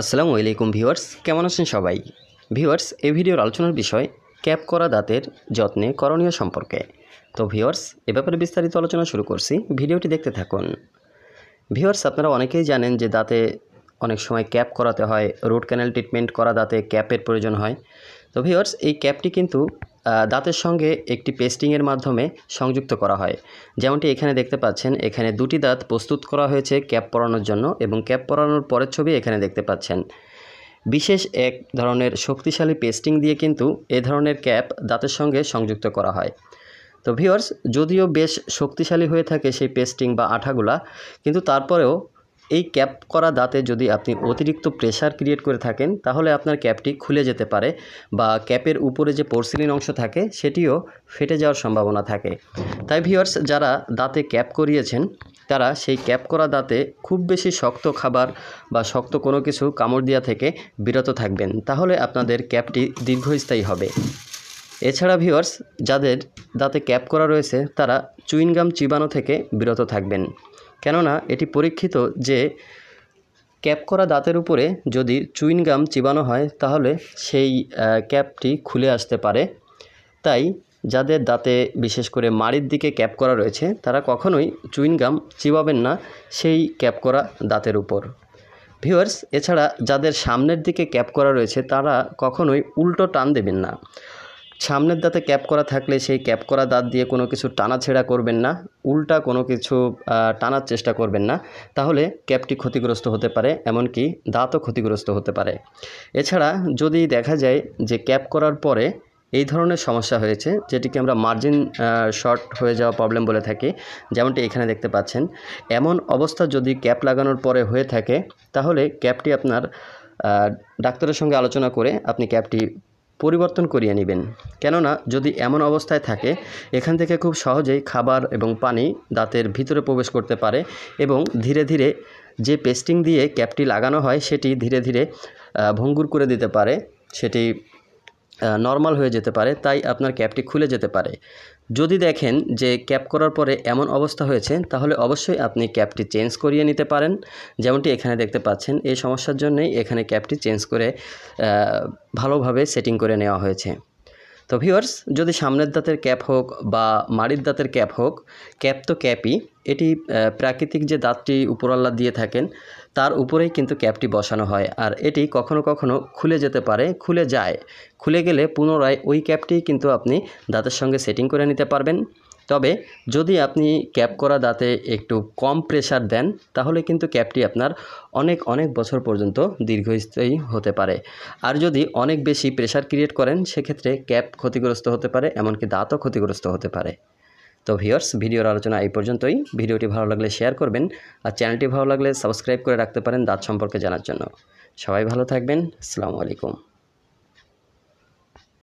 আসসালামু আলাইকুম ভিউয়ার্স কেমন আছেন সবাই ভিউয়ার্স এই ভিডিওর আলোচনার বিষয় ক্যাপ করা দাঁতের যত্নে করণীয় সম্পর্কে তো ভিউয়ার্স এ ব্যাপারে বিস্তারিত আলোচনা শুরু করছি ভিডিওটি দেখতে থাকুন ভিউয়ার্স আপনারা অনেকেই জানেন যে দাঁতে অনেক সময় ক্যাপ করাতে হয় রুট ক্যানেল ট্রিটমেন্ট করা দাঁতে ক্যাপের প্রয়োজন হয় তো ভিউয়ার্স এই ক্যাপটি কিন্তু দাঁতের সঙ্গে একটি পেস্টিংয়ের মাধ্যমে সংযুক্ত করা হয় যেমনটি এখানে দেখতে পাচ্ছেন এখানে দুটি দাঁত প্রস্তুত করা হয়েছে ক্যাপ পরানোর জন্য এবং ক্যাপ পরানোর পরের ছবি এখানে দেখতে পাচ্ছেন বিশেষ এক ধরনের শক্তিশালী পেস্টিং দিয়ে কিন্তু এ ধরনের ক্যাপ দাঁতের সঙ্গে সংযুক্ত করা হয় তো ভিওর্স যদিও বেশ শক্তিশালী হয়ে থাকে সেই পেস্টিং বা আঠাগুলা কিন্তু তারপরেও এই ক্যাপ করা দাঁতে যদি আপনি অতিরিক্ত প্রেশার ক্রিয়েট করে থাকেন তাহলে আপনার ক্যাপটি খুলে যেতে পারে বা ক্যাপের উপরে যে পোর্সিলিন অংশ থাকে সেটিও ফেটে যাওয়ার সম্ভাবনা থাকে তাই ভিওর্স যারা দাঁতে ক্যাপ করিয়েছেন তারা সেই ক্যাপ করা দাঁতে খুব বেশি শক্ত খাবার বা শক্ত কোনো কিছু কামড় দেওয়া থেকে বিরত থাকবেন তাহলে আপনাদের ক্যাপটি দীর্ঘস্থায়ী হবে এছাড়া ভিওয়ার্স যাদের দাঁতে ক্যাপ করা রয়েছে তারা চুইনগাম চিবানো থেকে বিরত থাকবেন কেননা এটি পরীক্ষিত যে ক্যাপ করা দাঁতের উপরে যদি চুইনগাম চিবানো হয় তাহলে সেই ক্যাপটি খুলে আসতে পারে তাই যাদের দাঁতে বিশেষ করে মাড়ির দিকে ক্যাপ করা রয়েছে তারা কখনোই চুইনগাম চিবাবেন না সেই ক্যাপ করা দাঁতের উপর ভিউয়ার্স এছাড়া যাদের সামনের দিকে ক্যাপ করা রয়েছে তারা কখনোই উল্টো টান দেবেন না সামনের দাঁতে ক্যাপ করা থাকলে সেই ক্যাপ করা দাঁত দিয়ে কোনো কিছু টানা ছেঁড়া করবেন না উল্টা কোনো কিছু টানার চেষ্টা করবেন না তাহলে ক্যাপটি ক্ষতিগ্রস্ত হতে পারে এমনকি দাঁতও ক্ষতিগ্রস্ত হতে পারে এছাড়া যদি দেখা যায় যে ক্যাপ করার পরে এই ধরনের সমস্যা হয়েছে যেটিকে আমরা মার্জিন শর্ট হয়ে যাওয়া প্রবলেম বলে থাকি যেমনটি এখানে দেখতে পাচ্ছেন এমন অবস্থা যদি ক্যাপ লাগানোর পরে হয়ে থাকে তাহলে ক্যাপটি আপনার ডাক্তারের সঙ্গে আলোচনা করে আপনি ক্যাপটি পরিবর্তন করিয়ে নেবেন কেননা যদি এমন অবস্থায় থাকে এখান থেকে খুব সহজেই খাবার এবং পানি দাঁতের ভিতরে প্রবেশ করতে পারে এবং ধীরে ধীরে যে পেস্টিং দিয়ে ক্যাপটি লাগানো হয় সেটি ধীরে ধীরে ভঙ্গুর করে দিতে পারে সেটি নর্মাল হয়ে যেতে পারে তাই আপনার ক্যাপটি খুলে যেতে পারে যদি দেখেন যে ক্যাপ করার পরে এমন অবস্থা হয়েছে তাহলে অবশ্যই আপনি ক্যাপটি চেঞ্জ করিয়ে নিতে পারেন যেমনটি এখানে দেখতে পাচ্ছেন এই সমস্যার জন্যই এখানে ক্যাপটি চেঞ্জ করে ভালোভাবে সেটিং করে নেওয়া হয়েছে তো ভিওর্স যদি সামনের দাঁতের ক্যাপ হোক বা মাড়ির দাঁতের ক্যাপ হোক ক্যাপ তো ক্যাপই এটি প্রাকৃতিক যে দাঁতটি উপরাল্লা দিয়ে থাকেন তার উপরেই কিন্তু ক্যাপটি বসানো হয় আর এটি কখনো কখনো খুলে যেতে পারে খুলে যায় খুলে গেলে পুনরায় ওই ক্যাপটি কিন্তু আপনি দাঁতের সঙ্গে সেটিং করে নিতে পারবেন তবে যদি আপনি ক্যাপ করা দাঁতে একটু কম প্রেশার দেন তাহলে কিন্তু ক্যাপটি আপনার অনেক অনেক বছর পর্যন্ত দীর্ঘস্থায়ী হতে পারে আর যদি অনেক বেশি প্রেশার ক্রিয়েট করেন সেক্ষেত্রে ক্যাপ ক্ষতিগ্রস্ত হতে পারে এমনকি দাঁতও ক্ষতিগ্রস্ত হতে পারে তো ভিওর্স ভিডিওর আলোচনা এই পর্যন্তই ভিডিওটি ভালো লাগলে শেয়ার করবেন আর চ্যানেলটি ভালো লাগলে সাবস্ক্রাইব করে রাখতে পারেন দাঁত সম্পর্কে জানার জন্য সবাই ভালো থাকবেন আসসালামু আলাইকুম